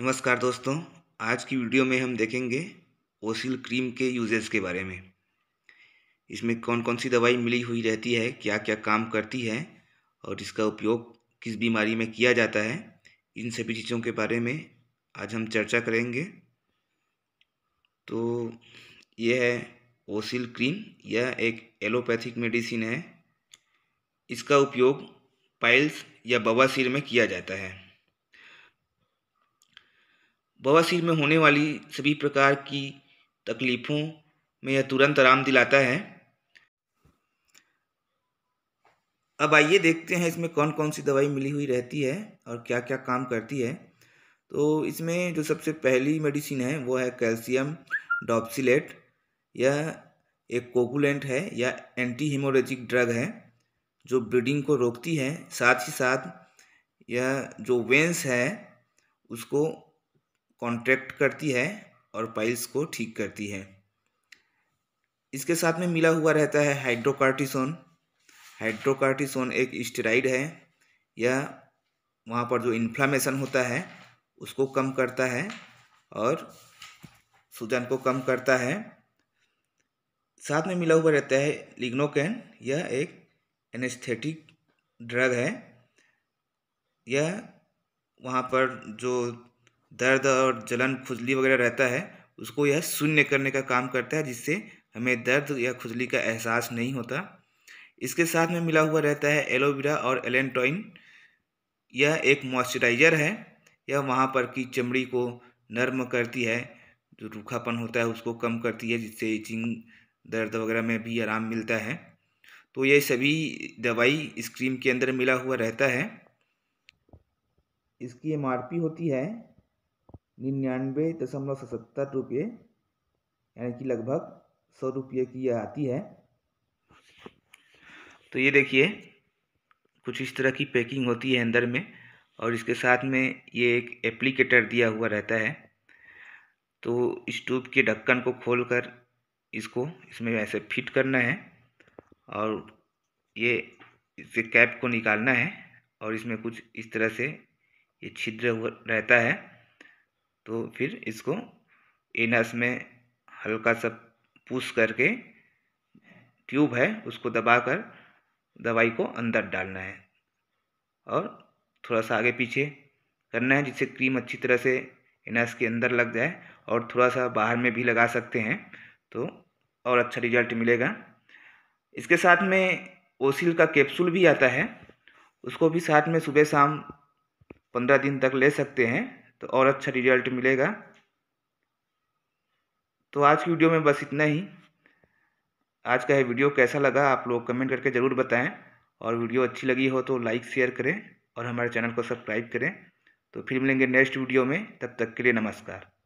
नमस्कार दोस्तों आज की वीडियो में हम देखेंगे ओसिल क्रीम के यूजेस के बारे में इसमें कौन कौन सी दवाई मिली हुई रहती है क्या क्या काम करती है और इसका उपयोग किस बीमारी में किया जाता है इन सभी चीज़ों के बारे में आज हम चर्चा करेंगे तो यह है ओसिल क्रीम यह एक एलोपैथिक मेडिसिन है इसका उपयोग पाइल्स या बवासीर में किया जाता है बवासीर में होने वाली सभी प्रकार की तकलीफ़ों में यह तुरंत आराम दिलाता है अब आइए देखते हैं इसमें कौन कौन सी दवाई मिली हुई रहती है और क्या क्या काम करती है तो इसमें जो सबसे पहली मेडिसिन है वो है कैल्शियम डॉप्सिलेट यह एक कोकुलेंट है या एंटी हिमोरेजिक ड्रग है जो ब्लीडिंग को रोकती है साथ ही साथ यह जो वेंस है उसको कॉन्ट्रैक्ट करती है और पाइल्स को ठीक करती है इसके साथ में मिला हुआ रहता है हाइड्रोकार्टिसोन हाइड्रोकार्टिसोन एक स्टेराइड है यह वहाँ पर जो इन्फ्लामेशन होता है उसको कम करता है और सूजन को कम करता है साथ में मिला हुआ रहता है लिग्नोकैन यह एक एनेस्थेटिक ड्रग है यह वहाँ पर जो दर्द और जलन खुजली वगैरह रहता है उसको यह शून्य करने का काम करता है जिससे हमें दर्द या खुजली का एहसास नहीं होता इसके साथ में मिला हुआ रहता है एलोवेरा और एलेंटोइन यह एक मॉइस्चराइज़र है यह वहाँ पर की चमड़ी को नर्म करती है जो रूखापन होता है उसको कम करती है जिससे इचिंग दर्द वगैरह में भी आराम मिलता है तो ये सभी दवाई इस क्रीम के अंदर मिला हुआ रहता है इसकी एम होती है निन्यानवे दशमलव सतहत्तर रुपये यानी कि लगभग सौ रुपये की यह आती है तो ये देखिए कुछ इस तरह की पैकिंग होती है अंदर में और इसके साथ में ये एक एप्लीकेटर दिया हुआ रहता है तो इस ट्यूब के ढक्कन को खोलकर इसको इसमें ऐसे फिट करना है और ये इसे कैप को निकालना है और इसमें कुछ इस तरह से ये छिद्र रहता है तो फिर इसको एनस में हल्का सा पुश करके ट्यूब है उसको दबाकर दवाई को अंदर डालना है और थोड़ा सा आगे पीछे करना है जिससे क्रीम अच्छी तरह से एनस के अंदर लग जाए और थोड़ा सा बाहर में भी लगा सकते हैं तो और अच्छा रिजल्ट मिलेगा इसके साथ में ओसिल का कैप्सूल भी आता है उसको भी साथ में सुबह शाम पंद्रह दिन तक ले सकते हैं तो और अच्छा रिजल्ट मिलेगा तो आज की वीडियो में बस इतना ही आज का यह वीडियो कैसा लगा आप लोग कमेंट करके ज़रूर बताएं और वीडियो अच्छी लगी हो तो लाइक शेयर करें और हमारे चैनल को सब्सक्राइब करें तो फिर मिलेंगे नेक्स्ट वीडियो में तब तक के लिए नमस्कार